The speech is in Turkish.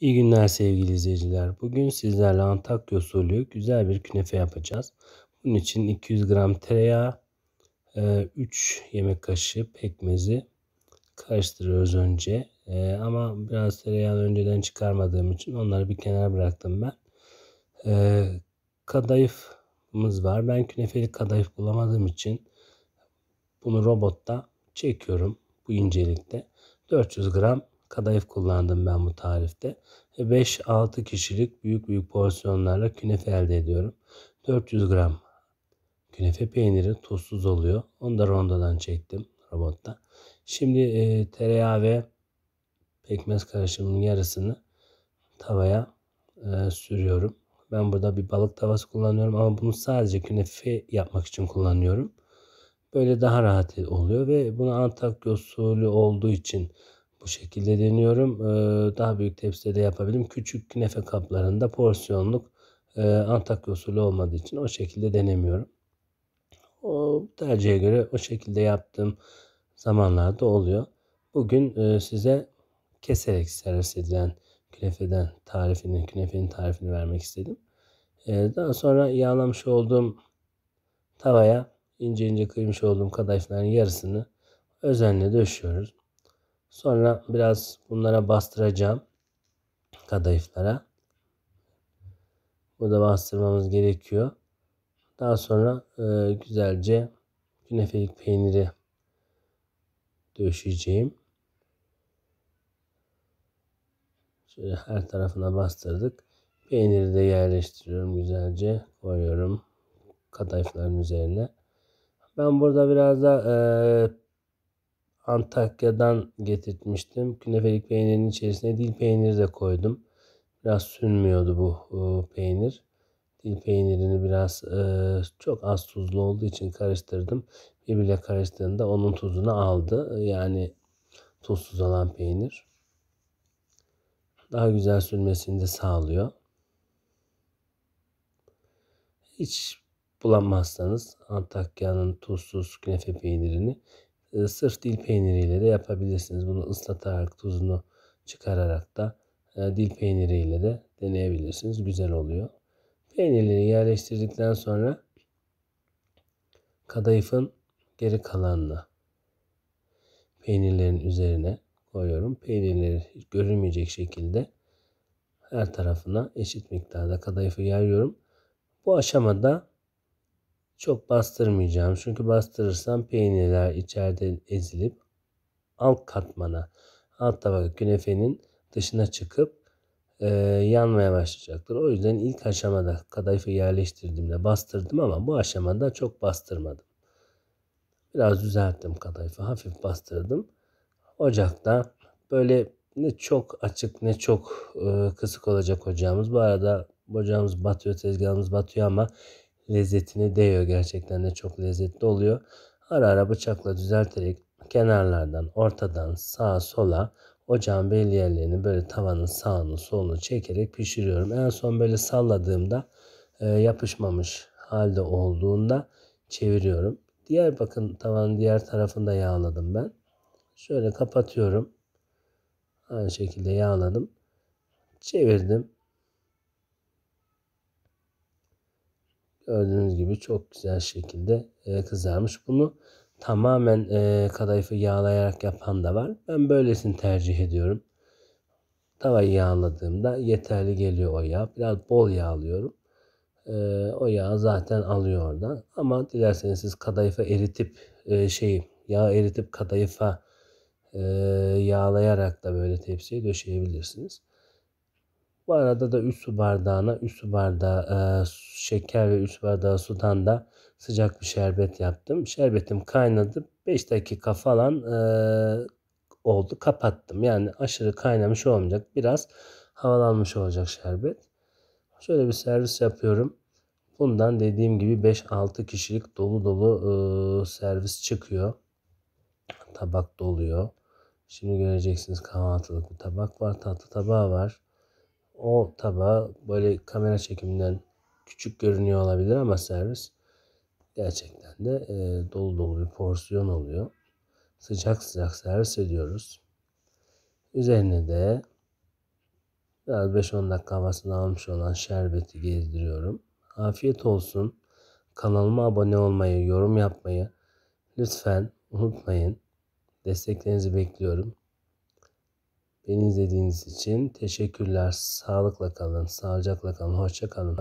İyi günler sevgili izleyiciler. Bugün sizlerle Antakya usulü güzel bir künefe yapacağız. Bunun için 200 gram tereyağı, 3 e, yemek kaşığı pekmezi karıştırıyoruz önce. E, ama biraz tereyağını önceden çıkarmadığım için onları bir kenara bıraktım ben. E, kadayıfımız var. Ben künefeli kadayıf bulamadığım için bunu robotta çekiyorum bu incelikte. 400 gram kadayıf kullandım ben bu tarifte. 5-6 e, kişilik büyük büyük porsiyonlarla künefe elde ediyorum. 400 gram künefe peyniri tuzsuz oluyor. Onu da rondodan çektim robotta. Şimdi e, tereyağı ve pekmez karışımının yarısını tavaya e, sürüyorum. Ben burada bir balık tavası kullanıyorum ama bunu sadece künefe yapmak için kullanıyorum. Böyle daha rahat oluyor ve bunu Antakya usulü olduğu için bu şekilde deniyorum. Ee, daha büyük tepside de yapabilirim. Küçük künefe kaplarında porsiyonluk e, Antakya usulü olmadığı için o şekilde denemiyorum. O tercihe göre o şekilde yaptığım zamanlarda oluyor. Bugün e, size keserek servis edilen künefeden tarifini, künefenin tarifini vermek istedim. E, daha sonra yağlamış olduğum tavaya ince ince kıymış olduğum kadayıfların yarısını özenle döşüyoruz. Sonra biraz bunlara bastıracağım. Kadayıflara. Burada bastırmamız gerekiyor. Daha sonra e, güzelce künefelik peyniri döşeceğim. Şöyle her tarafına bastırdık. Peyniri de yerleştiriyorum güzelce. Koyuyorum kadayıfların üzerine. Ben burada biraz da e, Antakya'dan getirtmiştim. Künefelik peynirin içerisine dil peyniri de koydum. Biraz sünmüyordu bu e, peynir. Dil peynirini biraz e, çok az tuzlu olduğu için karıştırdım. Birbirle karıştığında onun tuzunu aldı. Yani tuzsuz olan peynir. Daha güzel sürmesini de sağlıyor. Hiç bulamazsanız Antakya'nın tuzsuz künefe peynirini ee, sırf dil peyniriyle de yapabilirsiniz. Bunu ıslatarak tuzunu çıkararak da e, dil peyniriyle de deneyebilirsiniz. Güzel oluyor. Peynirleri yerleştirdikten sonra kadayıfın geri kalanını peynirlerin üzerine koyuyorum. Peynirleri görünmeyecek şekilde her tarafına eşit miktarda kadayıfı yayıyorum. Bu aşamada çok bastırmayacağım çünkü bastırırsam peynirler içeride ezilip alt katmana, alt tabak künefenin dışına çıkıp e, yanmaya başlayacaktır. O yüzden ilk aşamada kadayıfı yerleştirdiğimde bastırdım ama bu aşamada çok bastırmadım. Biraz düzelttim kadayıfı, hafif bastırdım. Ocakta böyle ne çok açık ne çok e, kısık olacak ocağımız. Bu arada ocağımız batıyor, tezgahımız batıyor ama lezzetine değiyor gerçekten de çok lezzetli oluyor. Ara ara bıçakla düzelterek kenarlardan ortadan sağa sola ocağın belli yerlerini böyle tavanın sağını solunu çekerek pişiriyorum. En son böyle salladığımda e, yapışmamış halde olduğunda çeviriyorum. Diğer bakın tavanın diğer tarafında yağladım ben. Şöyle kapatıyorum. Aynı şekilde yağladım. Çevirdim. Gördüğünüz gibi çok güzel şekilde e, kızarmış. Bunu tamamen e, kadayıfı yağlayarak yapan da var. Ben böylesini tercih ediyorum. Tavayı yağladığımda yeterli geliyor o yağ. Biraz bol yağlıyorum. E, o yağ zaten alıyor oradan. Ama dilerseniz siz kadayıfı eritip şey, yağ eritip kadayıfa yağlayarak da böyle tepsiye döşeyebilirsiniz. Bu arada da 3 su bardağına 3 su bardağı e, şeker ve 3 bardağı sudan da sıcak bir şerbet yaptım. Şerbetim kaynadı. 5 dakika falan e, oldu. Kapattım. Yani aşırı kaynamış olmayacak. Biraz havalanmış olacak şerbet. Şöyle bir servis yapıyorum. Bundan dediğim gibi 5-6 kişilik dolu dolu e, servis çıkıyor. Tabak doluyor. Şimdi göreceksiniz kahvaltılık bir tabak var. Tatlı tabağı var o tabağı böyle kamera çekiminden küçük görünüyor olabilir ama servis gerçekten de e, dolu dolu bir porsiyon oluyor. Sıcak sıcak servis ediyoruz. Üzerine de biraz 5-10 dakika havasını almış olan şerbeti gezdiriyorum. Afiyet olsun. Kanalıma abone olmayı, yorum yapmayı lütfen unutmayın. Desteklerinizi bekliyorum. Beni izlediğiniz için teşekkürler. Sağlıkla kalın, sağlıcakla kalın, hoşça kalın.